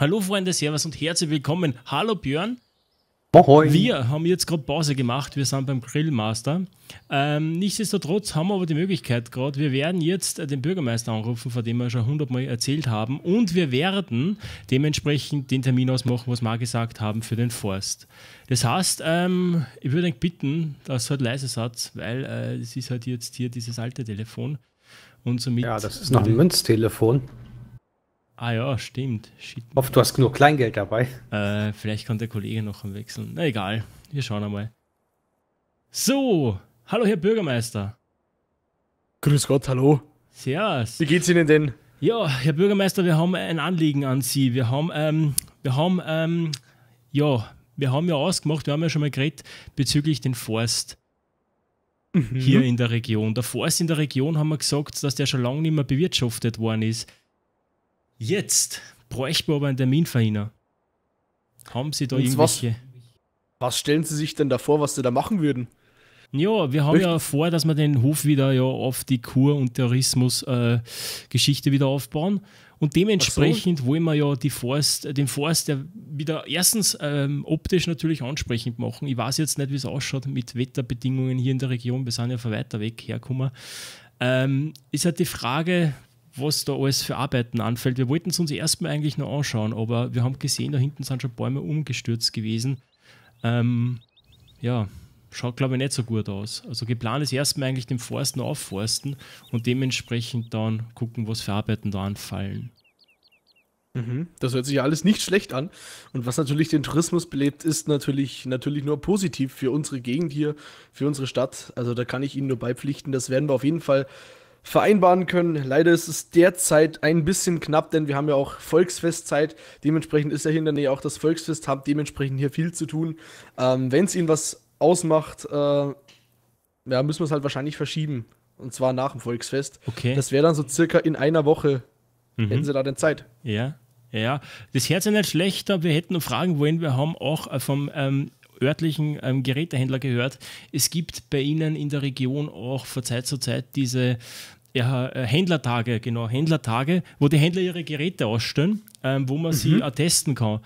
Hallo Freunde, Servus und herzlich willkommen. Hallo Björn. Moin. Wir haben jetzt gerade Pause gemacht, wir sind beim Grillmaster. Ähm, nichtsdestotrotz haben wir aber die Möglichkeit gerade, wir werden jetzt den Bürgermeister anrufen, von dem wir schon hundertmal erzählt haben, und wir werden dementsprechend den Termin ausmachen, was wir auch gesagt haben, für den Forst. Das heißt, ähm, ich würde euch bitten, dass halt leise seid, weil äh, es ist halt jetzt hier dieses alte Telefon und somit. Ja, das ist noch ein Münztelefon. Ah ja, stimmt. Shit. Ich hoffe, du hast genug Kleingeld dabei. Äh, vielleicht kann der Kollege noch wechseln. Na egal, wir schauen einmal. So, hallo Herr Bürgermeister. Grüß Gott, hallo. Servus. Wie geht's Ihnen denn? Ja, Herr Bürgermeister, wir haben ein Anliegen an Sie. Wir haben, ähm, wir haben, ähm, ja, wir haben ja ausgemacht, wir haben ja schon mal geredet bezüglich den Forst mhm. hier in der Region. Der Forst in der Region haben wir gesagt, dass der schon lange nicht mehr bewirtschaftet worden ist. Jetzt bräuchten wir aber einen Termin verhindern. Haben Sie da Und irgendwelche? Was, was, stellen Sie sich denn da vor, was Sie da machen würden? Ja, wir haben Möchten? ja vor, dass wir den Hof wieder ja auf die Kur- und Terrorismus-Geschichte äh, wieder aufbauen. Und dementsprechend so. wollen wir ja Forst, äh, den Forst ja wieder erstens ähm, optisch natürlich ansprechend machen. Ich weiß jetzt nicht, wie es ausschaut mit Wetterbedingungen hier in der Region. Wir sind ja von weiter weg hergekommen. Ähm, ist halt die Frage, was da alles für Arbeiten anfällt. Wir wollten es uns erstmal eigentlich noch anschauen, aber wir haben gesehen, da hinten sind schon Bäume umgestürzt gewesen. Ähm, ja, schaut glaube ich nicht so gut aus. Also geplant ist erstmal eigentlich den Forst noch aufforsten und dementsprechend dann gucken, was für Arbeiten da anfallen. Mhm. Das hört sich ja alles nicht schlecht an. Und was natürlich den Tourismus belebt, ist natürlich, natürlich nur positiv für unsere Gegend hier, für unsere Stadt. Also da kann ich Ihnen nur beipflichten. Das werden wir auf jeden Fall vereinbaren können. Leider ist es derzeit ein bisschen knapp, denn wir haben ja auch Volksfestzeit. Dementsprechend ist ja hier in der Nähe auch das Volksfest, habt dementsprechend hier viel zu tun. Ähm, Wenn es Ihnen was ausmacht, äh, ja, müssen wir es halt wahrscheinlich verschieben. Und zwar nach dem Volksfest. Okay. Das wäre dann so circa in einer Woche, mhm. hätten Sie da denn Zeit. Ja, ja. Das Herz ist nicht schlecht, aber wir hätten noch fragen wollen. Wir haben auch äh, vom ähm örtlichen ähm, Gerätehändler gehört. Es gibt bei Ihnen in der Region auch von Zeit zu Zeit diese ja, äh, Händlertage, genau, Händlertage, wo die Händler ihre Geräte ausstellen, ähm, wo man mhm. sie auch testen kann.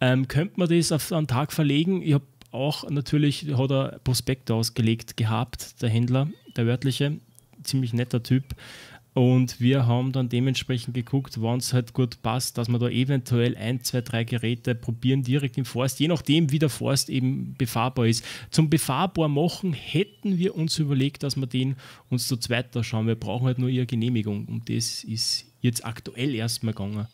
Ähm, könnte man das auf einen Tag verlegen? Ich habe auch natürlich, hat er Prospekte ausgelegt gehabt, der Händler, der Wörtliche, ziemlich netter Typ. Und wir haben dann dementsprechend geguckt, wann es halt gut passt, dass wir da eventuell ein, zwei, drei Geräte probieren direkt im Forst, je nachdem, wie der Forst eben befahrbar ist. Zum befahrbar machen hätten wir uns überlegt, dass wir den uns zu zweit da schauen. Wir brauchen halt nur ihre Genehmigung und das ist jetzt aktuell erstmal gegangen.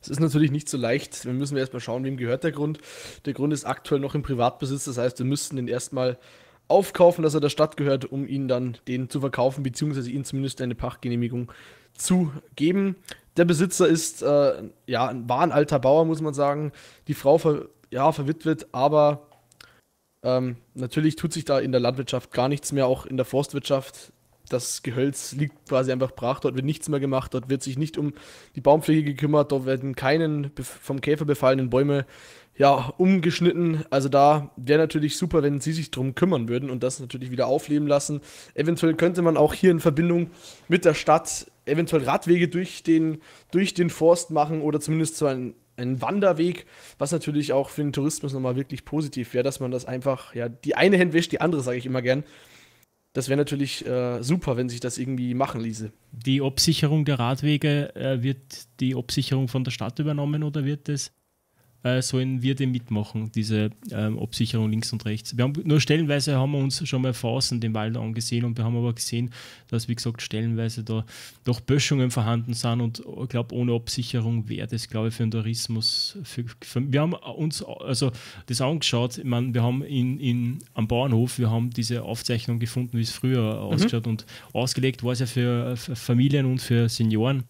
Es ist natürlich nicht so leicht. Wir müssen erstmal schauen, wem gehört der Grund. Der Grund ist aktuell noch im Privatbesitz, das heißt, wir müssten den erstmal aufkaufen, dass er der Stadt gehört, um ihn dann den zu verkaufen, beziehungsweise ihm zumindest eine Pachtgenehmigung zu geben. Der Besitzer ist, äh, ja, war ein alter Bauer, muss man sagen. Die Frau, ver ja, verwitwet, aber ähm, natürlich tut sich da in der Landwirtschaft gar nichts mehr, auch in der Forstwirtschaft das Gehölz liegt quasi einfach brach, dort wird nichts mehr gemacht, dort wird sich nicht um die Baumpflege gekümmert, dort werden keine vom Käfer befallenen Bäume ja, umgeschnitten. Also da wäre natürlich super, wenn sie sich darum kümmern würden und das natürlich wieder aufleben lassen. Eventuell könnte man auch hier in Verbindung mit der Stadt eventuell Radwege durch den, durch den Forst machen oder zumindest so einen, einen Wanderweg, was natürlich auch für den Tourismus nochmal wirklich positiv wäre, dass man das einfach, ja, die eine Hand wäscht, die andere, sage ich immer gern. Das wäre natürlich äh, super, wenn sich das irgendwie machen ließe. Die Absicherung der Radwege, äh, wird die Absicherung von der Stadt übernommen oder wird das äh, sollen wir dem mitmachen, diese ähm, Absicherung links und rechts. Wir haben nur stellenweise haben wir uns schon mal Phasen den Wald angesehen und wir haben aber gesehen, dass, wie gesagt, stellenweise da doch Böschungen vorhanden sind und ich äh, glaube, ohne Absicherung wäre das, glaube ich, für den Tourismus. Für, für, wir haben äh, uns äh, also das angeschaut, ich meine, wir haben in, in, am Bauernhof, wir haben diese Aufzeichnung gefunden, wie es früher mhm. ausgeschaut und ausgelegt war es ja für, für Familien und für Senioren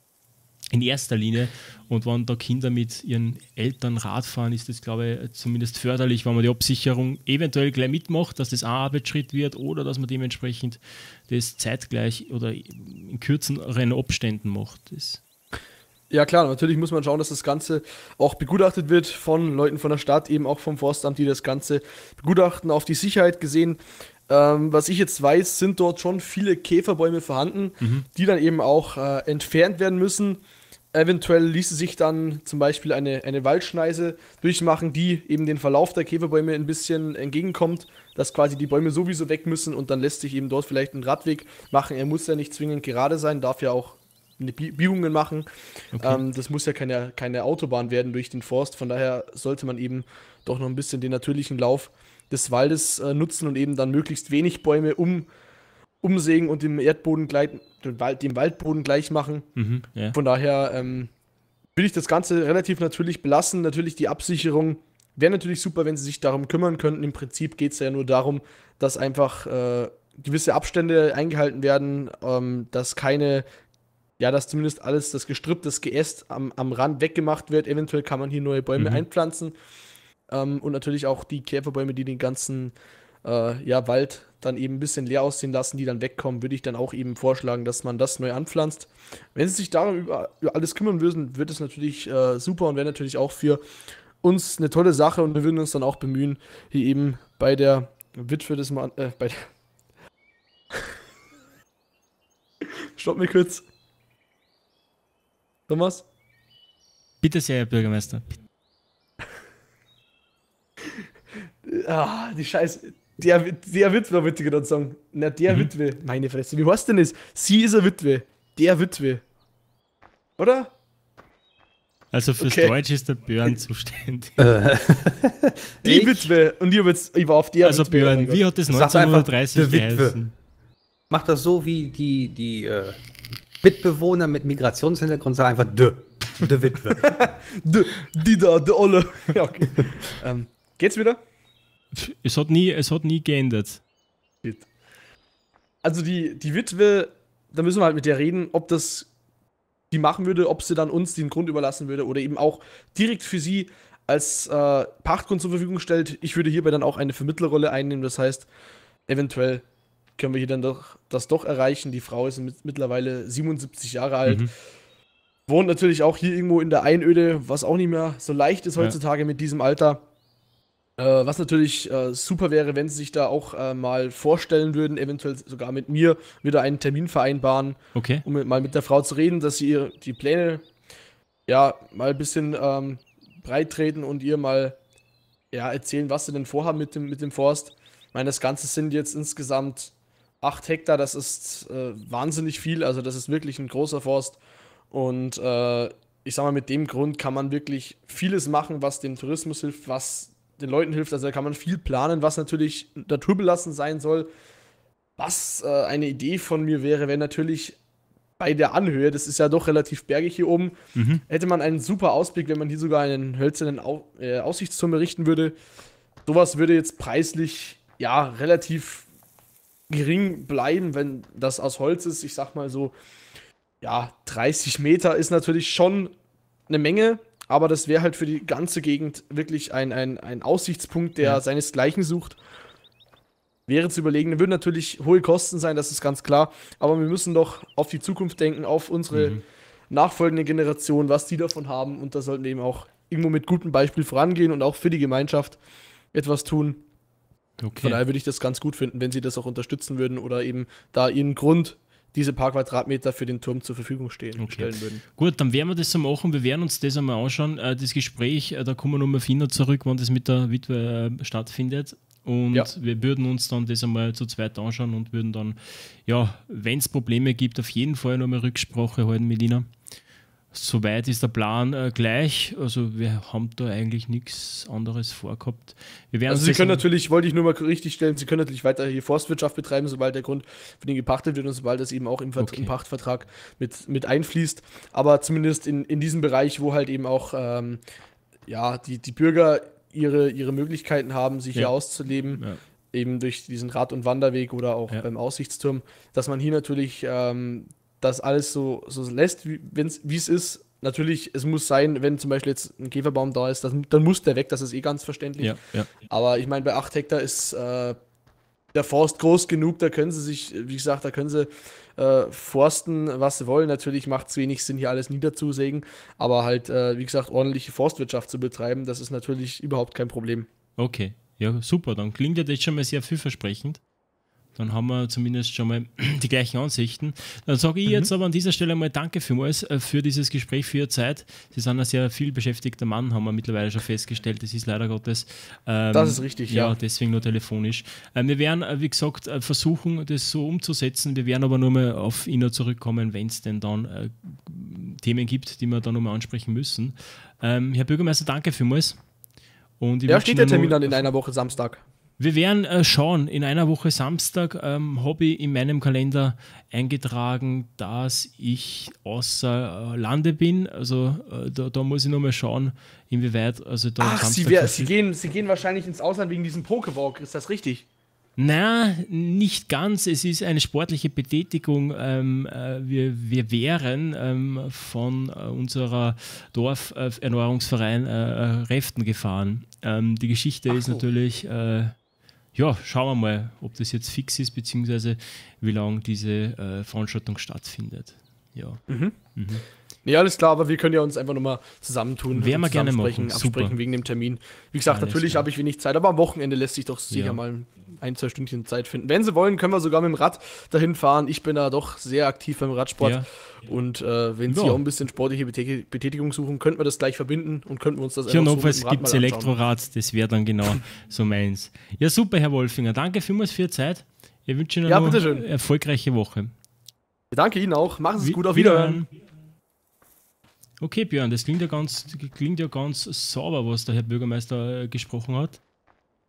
in erster Linie. Und wenn da Kinder mit ihren Eltern Rad fahren, ist das, glaube ich, zumindest förderlich, wenn man die Absicherung eventuell gleich mitmacht, dass das ein Arbeitsschritt wird oder dass man dementsprechend das zeitgleich oder in kürzeren Abständen macht. Das ja klar, natürlich muss man schauen, dass das Ganze auch begutachtet wird von Leuten von der Stadt, eben auch vom Forstamt, die das Ganze begutachten, auf die Sicherheit gesehen. Ähm, was ich jetzt weiß, sind dort schon viele Käferbäume vorhanden, mhm. die dann eben auch äh, entfernt werden müssen. Eventuell ließe sich dann zum Beispiel eine, eine Waldschneise durchmachen, die eben den Verlauf der Käferbäume ein bisschen entgegenkommt, dass quasi die Bäume sowieso weg müssen und dann lässt sich eben dort vielleicht ein Radweg machen. Er muss ja nicht zwingend gerade sein, darf ja auch Biegungen machen. Okay. Ähm, das muss ja keine, keine Autobahn werden durch den Forst. Von daher sollte man eben doch noch ein bisschen den natürlichen Lauf des Waldes äh, nutzen und eben dann möglichst wenig Bäume um umsägen und dem Erdboden gleich, dem, Wald, dem Waldboden gleich machen. Mhm, ja. Von daher ähm, will ich das Ganze relativ natürlich belassen. Natürlich die Absicherung wäre natürlich super, wenn sie sich darum kümmern könnten. Im Prinzip geht es ja nur darum, dass einfach äh, gewisse Abstände eingehalten werden, ähm, dass keine, ja, dass zumindest alles, das Gestrüpp, das Geäst am, am Rand weggemacht wird. Eventuell kann man hier neue Bäume mhm. einpflanzen. Ähm, und natürlich auch die Käferbäume, die den ganzen äh, ja, Wald dann eben ein bisschen leer aussehen lassen, die dann wegkommen, würde ich dann auch eben vorschlagen, dass man das neu anpflanzt. Wenn Sie sich darum über, über alles kümmern würden, wird es natürlich äh, super und wäre natürlich auch für uns eine tolle Sache und wir würden uns dann auch bemühen, hier eben bei der Witwe des Mann, äh, bei der Stopp mir kurz. Thomas? Bitte sehr, Herr Bürgermeister. ah, die Scheiße. Der, der Witwe war witziger dann sagen. Na, der mhm. Witwe. Meine Fresse. Wie heißt denn das? Sie ist eine Witwe. Der Witwe. Oder? Also fürs okay. Deutsch ist der Björn zuständig. die ich? Witwe. Und ich, jetzt, ich war auf der Also Witwe, Björn, wie hat das 1930 geheißen? Macht das so wie die, die äh, Mitbewohner mit Migrationshintergrund, sagen einfach de. De Witwe. de, die da, de Olle. ja, okay. ähm, geht's wieder? Es hat nie, es hat nie geändert. Also die, die Witwe, da müssen wir halt mit der reden, ob das die machen würde, ob sie dann uns den Grund überlassen würde oder eben auch direkt für sie als äh, Pachtgrund zur Verfügung stellt. Ich würde hierbei dann auch eine Vermittlerrolle einnehmen. Das heißt, eventuell können wir hier dann doch das doch erreichen. Die Frau ist mit, mittlerweile 77 Jahre alt. Mhm. Wohnt natürlich auch hier irgendwo in der Einöde, was auch nicht mehr so leicht ist heutzutage ja. mit diesem Alter. Äh, was natürlich äh, super wäre, wenn sie sich da auch äh, mal vorstellen würden, eventuell sogar mit mir wieder einen Termin vereinbaren, okay. um mit, mal mit der Frau zu reden, dass sie ihr, die Pläne ja mal ein bisschen ähm, breit treten und ihr mal ja, erzählen, was sie denn vorhaben mit dem, mit dem Forst. Ich meine, das Ganze sind jetzt insgesamt 8 Hektar, das ist äh, wahnsinnig viel, also das ist wirklich ein großer Forst. Und äh, ich sag mal, mit dem Grund kann man wirklich vieles machen, was dem Tourismus hilft, was den Leuten hilft. Also da kann man viel planen, was natürlich naturbelassen sein soll. Was äh, eine Idee von mir wäre, wäre natürlich bei der Anhöhe, das ist ja doch relativ bergig hier oben, mhm. hätte man einen super Ausblick, wenn man hier sogar einen hölzernen Au äh, Aussichtsturm errichten würde. Sowas würde jetzt preislich ja relativ gering bleiben, wenn das aus Holz ist. Ich sag mal so, ja, 30 Meter ist natürlich schon eine Menge, aber das wäre halt für die ganze Gegend wirklich ein, ein, ein Aussichtspunkt, der ja. seinesgleichen sucht. Wäre zu überlegen, das würden natürlich hohe Kosten sein, das ist ganz klar. Aber wir müssen doch auf die Zukunft denken, auf unsere mhm. nachfolgende Generation, was die davon haben. Und da sollten wir eben auch irgendwo mit gutem Beispiel vorangehen und auch für die Gemeinschaft etwas tun. Okay. Von daher würde ich das ganz gut finden, wenn sie das auch unterstützen würden oder eben da ihren Grund diese paar Quadratmeter für den Turm zur Verfügung stehen, okay. stellen würden. Gut, dann werden wir das so machen. Wir werden uns das einmal anschauen. Äh, das Gespräch, äh, da kommen wir nochmal Finder zurück, wann das mit der Witwe äh, stattfindet. Und ja. wir würden uns dann das einmal zu zweit anschauen und würden dann, ja, wenn es Probleme gibt, auf jeden Fall nochmal Rücksprache halten mit Ihnen. Soweit ist der Plan äh, gleich. Also wir haben da eigentlich nichts anderes vorgehabt. also Sie können natürlich, wollte ich nur mal richtig stellen, Sie können natürlich weiter hier Forstwirtschaft betreiben, sobald der Grund für den gepachtet wird und sobald das eben auch im, Vert okay. im Pachtvertrag mit, mit einfließt. Aber zumindest in, in diesem Bereich, wo halt eben auch ähm, ja, die, die Bürger ihre, ihre Möglichkeiten haben, sich ja. hier auszuleben. Ja eben durch diesen Rad- und Wanderweg oder auch ja. beim Aussichtsturm, dass man hier natürlich ähm, das alles so, so lässt, wie es ist. Natürlich, es muss sein, wenn zum Beispiel jetzt ein Käferbaum da ist, das, dann muss der weg, das ist eh ganz verständlich. Ja, ja. Aber ich meine, bei 8 Hektar ist äh, der Forst groß genug, da können sie sich, wie gesagt, da können sie äh, forsten, was sie wollen. Natürlich macht es wenig Sinn, hier alles niederzusägen, aber halt, äh, wie gesagt, ordentliche Forstwirtschaft zu betreiben, das ist natürlich überhaupt kein Problem. Okay, ja, super, dann klingt ja das schon mal sehr vielversprechend dann haben wir zumindest schon mal die gleichen Ansichten. Dann sage ich mhm. jetzt aber an dieser Stelle mal Danke für, vielmals äh, für dieses Gespräch, für Ihre Zeit. Sie sind ein sehr viel beschäftigter Mann, haben wir mittlerweile schon festgestellt. Das ist leider Gottes. Ähm, das ist richtig, ja. Ja, deswegen nur telefonisch. Ähm, wir werden, äh, wie gesagt, äh, versuchen, das so umzusetzen. Wir werden aber nur mal auf Ina zurückkommen, wenn es denn dann äh, Themen gibt, die wir dann nochmal ansprechen müssen. Ähm, Herr Bürgermeister, danke vielmals. Und ja, steht der Termin dann in einer Woche Samstag. Wir werden äh, schauen. In einer Woche Samstag ähm, habe ich in meinem Kalender eingetragen, dass ich außer äh, Lande bin. Also äh, da, da, muss ich nochmal schauen, inwieweit. Also da Ach, Samstag sie, wär, sie, gehen, sie gehen wahrscheinlich ins Ausland wegen diesem Pokewalk, ist das richtig? Na, nicht ganz. Es ist eine sportliche Betätigung. Ähm, äh, wir, wir wären ähm, von äh, unserer Dorferneuerungsverein äh, Reften gefahren. Ähm, die Geschichte Ach ist so. natürlich äh, ja, schauen wir mal, ob das jetzt fix ist, beziehungsweise wie lange diese äh, Veranstaltung stattfindet. Ja. Mhm. Mhm. Nee, alles klar, aber wir können ja uns einfach nochmal zusammentun. Wäre mal gerne machen. Absprechen wegen dem Termin. Wie gesagt, alles natürlich habe ich wenig Zeit, aber am Wochenende lässt sich doch sicher ja. mal ein, zwei Stündchen Zeit finden. Wenn Sie wollen, können wir sogar mit dem Rad dahin fahren. Ich bin da doch sehr aktiv beim Radsport. Ja. Und äh, wenn Sie auch ein bisschen sportliche Betätigung suchen, könnten wir das gleich verbinden und könnten wir uns das Hier notfalls so gibt es Elektrorad, das wäre dann genau so meins. Ja, super, Herr Wolfinger. Danke vielmals für Ihre Zeit. Ich wünsche Ihnen ja, eine erfolgreiche Woche. Danke Ihnen auch. Machen Sie es gut. Auf Wiederhören. Wiederhören. Okay, Björn, das klingt ja ganz, klingt ja ganz sauber, was der Herr Bürgermeister äh, gesprochen hat.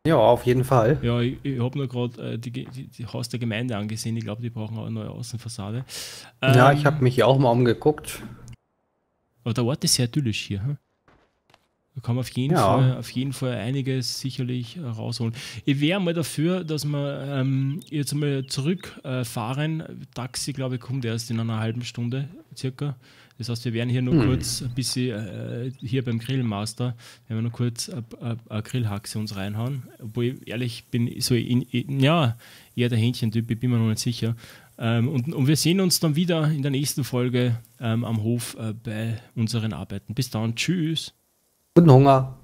Ja, auf jeden Fall. Ja, ich, ich habe nur gerade äh, die, die, die, Haus der Gemeinde angesehen. Ich glaube, die brauchen auch eine neue Außenfassade. Ähm, ja, ich ähm, habe mich auch mal umgeguckt. Aber der Ort ist sehr idyllisch hier. Hm? Da kann man auf jeden, ja. Fall, auf jeden Fall einiges sicherlich äh, rausholen. Ich wäre mal dafür, dass wir ähm, jetzt mal zurückfahren. Äh, Taxi, glaube ich, kommt erst in einer halben Stunde circa. Das heißt, wir werden hier nur hm. kurz ein bisschen äh, hier beim Grillmaster, wenn wir nur kurz eine Grillhaxe uns reinhauen. Obwohl ich ehrlich bin, so in, in, ja, eher der Hähnchentyp, ich bin mir noch nicht sicher. Ähm, und, und, wir sehen uns dann wieder in der nächsten Folge ähm, am Hof äh, bei unseren Arbeiten. Bis dann, tschüss. 不同啊。